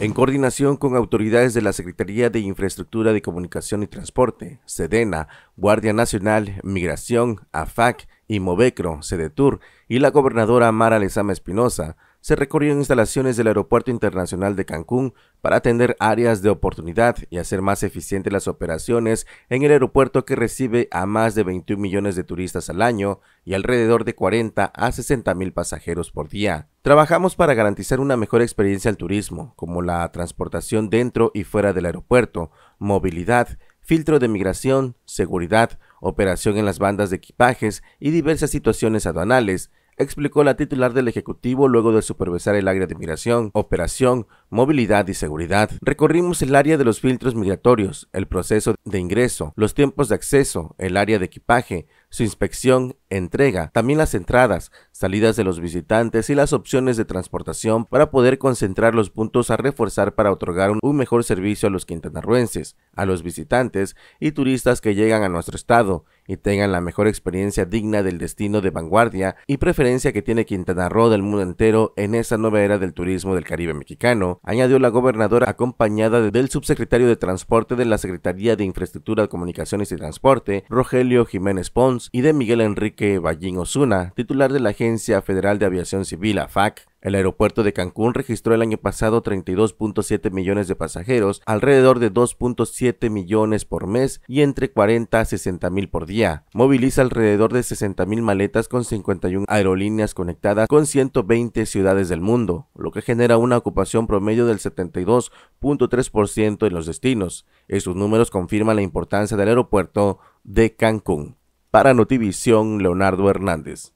En coordinación con autoridades de la Secretaría de Infraestructura de Comunicación y Transporte, SEDENA, Guardia Nacional, Migración, AFAC y Movecro, SEDETUR, y la gobernadora Mara Lezama Espinosa, se recorrieron instalaciones del Aeropuerto Internacional de Cancún para atender áreas de oportunidad y hacer más eficientes las operaciones en el aeropuerto que recibe a más de 21 millones de turistas al año y alrededor de 40 a 60 mil pasajeros por día. Trabajamos para garantizar una mejor experiencia al turismo, como la transportación dentro y fuera del aeropuerto, movilidad, filtro de migración, seguridad, operación en las bandas de equipajes y diversas situaciones aduanales, explicó la titular del Ejecutivo luego de supervisar el área de migración, operación, movilidad y seguridad. Recorrimos el área de los filtros migratorios, el proceso de ingreso, los tiempos de acceso, el área de equipaje, su inspección, entrega, también las entradas, salidas de los visitantes y las opciones de transportación para poder concentrar los puntos a reforzar para otorgar un mejor servicio a los quintanarruenses, a los visitantes y turistas que llegan a nuestro estado y tengan la mejor experiencia digna del destino de vanguardia y preferencia que tiene Quintana Roo del mundo entero en esa nueva era del turismo del Caribe mexicano, añadió la gobernadora acompañada del subsecretario de Transporte de la Secretaría de Infraestructura, Comunicaciones y Transporte, Rogelio Jiménez Pons, y de Miguel Enrique Ballín Osuna, titular de la Agencia Federal de Aviación Civil, AFAC. El aeropuerto de Cancún registró el año pasado 32.7 millones de pasajeros, alrededor de 2.7 millones por mes y entre 40 a 60 mil por día. Moviliza alrededor de 60 mil maletas con 51 aerolíneas conectadas con 120 ciudades del mundo, lo que genera una ocupación promedio del 72.3% en los destinos. Esos números confirman la importancia del aeropuerto de Cancún. Para Notivisión, Leonardo Hernández.